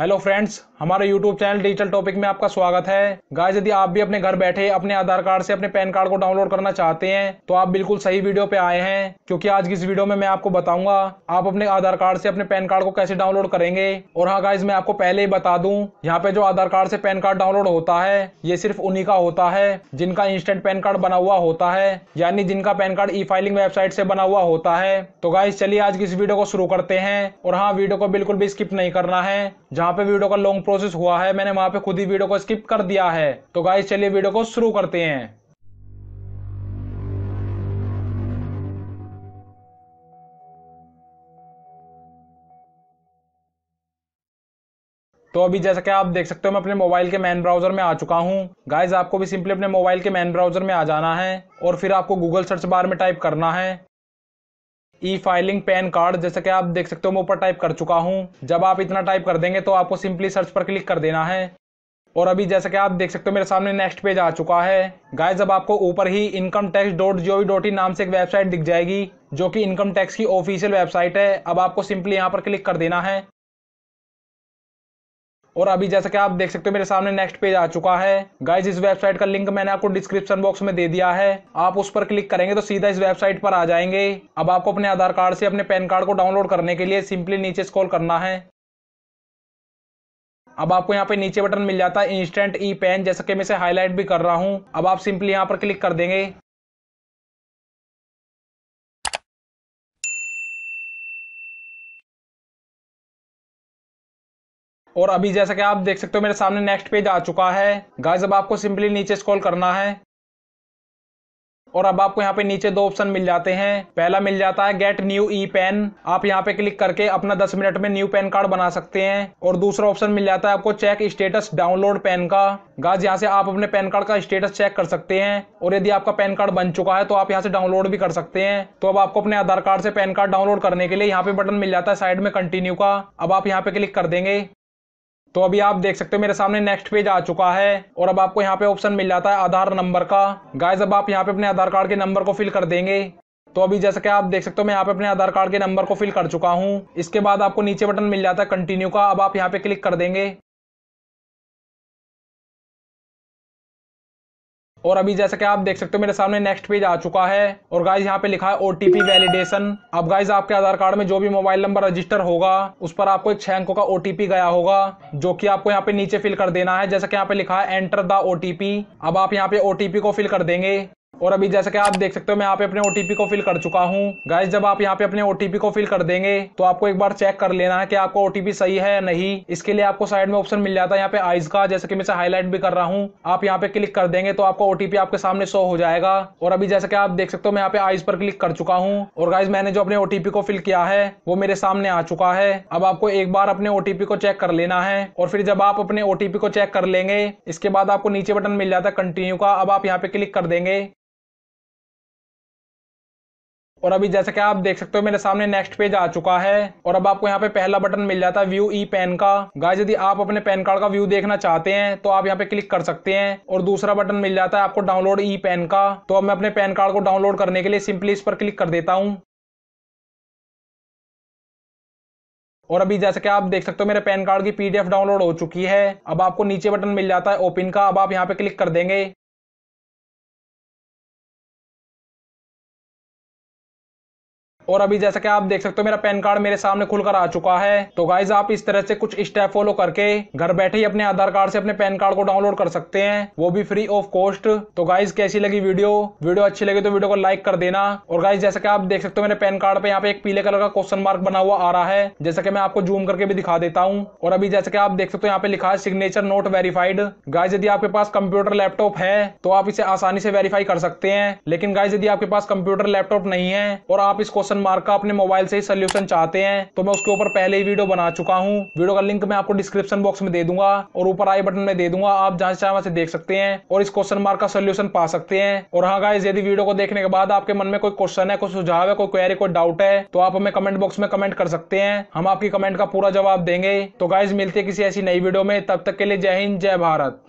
hello friends हमारे YouTube channel digital topic में आपका स्वागत है गाइस यदि आप भी अपने घर बैठे अपने आधार कार्ड से अपने पैन कार्ड को डाउनलोड करना चाहते हैं तो आप बिल्कुल सही वीडियो पे आए हैं क्योंकि आज की इस वीडियो में मैं आपको बताऊंगा आप अपने आधार कार्ड से अपने पैन कार्ड को कैसे डाउनलोड करेंगे और हाँ गाइज मैं आपको पहले ही बता दू यहाँ पे जो आधार कार्ड से पैन कार्ड डाउनलोड होता है ये सिर्फ उन्हीं का होता है जिनका इंस्टेंट पैन कार्ड बना हुआ होता है यानी जिनका PAN card e filing website से बना हुआ होता है तो गाइज चलिए आज की इस वीडियो को शुरू करते हैं और हाँ वीडियो को बिल्कुल भी स्किप नहीं करना है जहाँ यहाँ पे वीडियो का लॉन्ग प्रोसेस हुआ है मैंने वहां पे खुद ही वीडियो को स्किप कर दिया है तो गाइस चलिए वीडियो को शुरू करते हैं तो अभी जैसा कि आप देख सकते हो मैं अपने मोबाइल के मेन ब्राउजर में आ चुका हूँ गाइस आपको भी सिंपली अपने मोबाइल के मेन ब्राउजर में आ जाना है और फिर आपको गूगल सर्च बार में टाइप करना है ई फाइलिंग पैन कार्ड जैसा कि आप देख सकते हो मैं ऊपर टाइप कर चुका हूं जब आप इतना टाइप कर देंगे तो आपको सिंपली सर्च पर क्लिक कर देना है और अभी जैसा कि आप देख सकते हो मेरे सामने नेक्स्ट पेज आ चुका है गाय जब आपको ऊपर ही income tax dot G O V dot in नाम से एक वेबसाइट दिख जाएगी जो कि इनकम टैक्स की ऑफिशियल वेबसाइट है अब आपको सिंपली यहाँ पर क्लिक कर देना है और अभी जैसा कि आप देख सकते हो मेरे सामने नेक्स्ट पेज आ चुका है गाइज इस वेबसाइट का लिंक मैंने आपको डिस्क्रिप्शन बॉक्स में दे दिया है आप उस पर क्लिक करेंगे तो सीधा इस वेबसाइट पर आ जाएंगे अब आपको अपने आधार कार्ड से अपने पैन कार्ड को डाउनलोड करने के लिए सिंपली नीचे स्क्रॉल करना है अब आपको यहाँ पे नीचे बटन मिल जाता है इंस्टेंट ई पेन जैसा कि मैं इसे हाईलाइट भी कर रहा हूँ अब आप सिंपली यहाँ पर क्लिक कर देंगे और अभी जैसा कि आप देख सकते हो मेरे सामने नेक्स्ट पेज आ चुका है गाइस अब आपको सिंपली नीचे स्क्रॉल करना है और अब आपको यहाँ पे नीचे दो ऑप्शन मिल जाते हैं पहला मिल जाता है गेट न्यू ई पेन आप यहाँ पे क्लिक करके अपना 10 मिनट में न्यू पैन कार्ड बना सकते हैं और दूसरा ऑप्शन मिल जाता है आपको चेक स्टेटस डाउनलोड पैन का गाज यहाँ से आप अपने पैन कार्ड का स्टेटस चेक कर सकते हैं और यदि आपका पैन कार्ड बन चुका है तो आप यहाँ से डाउनलोड भी कर सकते हैं तो अब आपको अपने आधार कार्ड से पैन कार्ड डाउनलोड करने के लिए यहाँ पे बटन मिल जाता है साइड में कंटिन्यू का अब आप यहाँ पे क्लिक कर देंगे तो अभी आप देख सकते हो मेरे सामने नेक्स्ट पेज आ चुका है और अब आपको यहाँ पे ऑप्शन मिल जाता है आधार नंबर का गाय अब आप यहाँ पे अपने आधार कार्ड के नंबर को फिल कर देंगे तो अभी जैसा कि आप देख सकते हो मैं यहाँ पे अपने आधार कार्ड के नंबर को फिल कर चुका हूँ इसके बाद आपको नीचे बटन मिल जाता है कंटिन्यू का अब आप यहाँ पे क्लिक कर देंगे और अभी जैसा कि आप देख सकते हो मेरे सामने नेक्स्ट पेज आ चुका है और गाइज यहाँ पे लिखा है ओटीपी वैलिडेशन अब गाइज आपके आधार कार्ड में जो भी मोबाइल नंबर रजिस्टर होगा उस पर आपको एक छह अंकों का ओटीपी गया होगा जो कि आपको यहाँ पे नीचे फिल कर देना है जैसा कि यहाँ पे लिखा है एंटर द ओटीपी अब आप यहाँ पे ओटीपी को फिल कर देंगे और अभी जैसा कि आप देख सकते हो मैं यहाँ पे अपने ओटीपी को फिल कर चुका हूँ गाइज जब आप यहाँ पे अपने ओटीपी को फिल कर देंगे तो आपको एक बार चेक कर लेना है कि आपको ओटीपी सही है या नहीं इसके लिए आपको साइड में ऑप्शन मिल जाता है यहाँ पे आइज का जैसे कि मैं हाईलाइट भी कर रहा हूँ आप यहाँ पे क्लिक कर देंगे तो आपको ओटीपी आपके सामने शो हो जाएगा और अभी जैसा कि आप देख सकते हो मैं यहाँ पे आइज पर क्लिक कर चुका हूँ और गाइज मैंने जो अपने ओटीपी को फिल किया है वो मेरे सामने आ चुका है अब आपको एक बार अपने ओटीपी को चेक कर लेना है और फिर जब आप अपने ओटीपी को चेक कर लेंगे इसके बाद आपको नीचे बटन मिल जाता है कंटिन्यू का अब आप यहाँ पे क्लिक कर देंगे और अभी जैसा कि आप देख सकते हो मेरे सामने नेक्स्ट पेज आ चुका है और अब आपको यहाँ पे पहला बटन मिल जाता है व्यू ई पैन का गाय यदि आप अपने पैन कार्ड का व्यू देखना चाहते हैं तो आप यहाँ पे क्लिक कर सकते हैं और दूसरा बटन मिल जाता है आपको डाउनलोड ई पैन का तो अब मैं अपने पैन कार्ड को डाउनलोड करने के लिए सिंपली इस पर क्लिक कर देता हूँ और अभी जैसा कि आप देख सकते हो मेरे पैन कार्ड की पीडीएफ डाउनलोड हो चुकी है अब आपको नीचे बटन मिल जाता है ओपन का अब आप यहाँ पे क्लिक कर देंगे और अभी जैसा कि आप देख सकते हो मेरा पैन कार्ड मेरे सामने खुलकर आ चुका है तो गाइज आप इस तरह से कुछ स्टेप फॉलो करके घर बैठे ही अपने आधार कार्ड से अपने पैन कार्ड को डाउनलोड कर सकते हैं वो भी फ्री ऑफ कॉस्ट तो गाइज कैसी लगी वीडियो वीडियो अच्छी लगी तो वीडियो को लाइक कर देना और गाइज जैसा कि आप देख सकते हो मेरे पैन कार्ड पे यहाँ पे एक पीले कलर का क्वेश्चन मार्क बना हुआ आ रहा है जैसा कि मैं आपको जूम करके भी दिखा देता हूँ और अभी जैसे कि आप देख सकते हो यहाँ पे लिखा है सिग्नेचर नोट वेरीफाइड गाइज यदि आपके पास कंप्यूटर लैपटॉप है तो आप इसे आसानी से वेरीफाई कर सकते हैं लेकिन गाइज यदि आपके पास कंप्यूटर लैपटॉप नहीं है और आप इस क्वेश्चन क्वेश्चन मार्क का अपने मोबाइल से ही सोल्यूशन चाहते हैं तो मैं उसके ऊपर पहले ही वीडियो बना चुका हूँ वीडियो का लिंक मैं आपको डिस्क्रिप्शन बॉक्स में दे दूंगा और ऊपर आई बटन में दे दूंगा आप जहाँ चाहे वहां से देख सकते हैं और इस क्वेश्चन मार्क का सोल्यूशन पा सकते हैं और हाँ गाइज यदि वीडियो को देखने के बाद आपके मन में कोई क्वेश्चन है कोई सुझाव है कोई क्वेरी कोई डाउट है तो आप हमें कमेंट बॉक्स में कमेंट कर सकते हैं हम आपकी कमेंट का पूरा जवाब देंगे तो गाइज मिलते किसी ऐसी नई वीडियो में तब तक के लिए जय हिंद जय भारत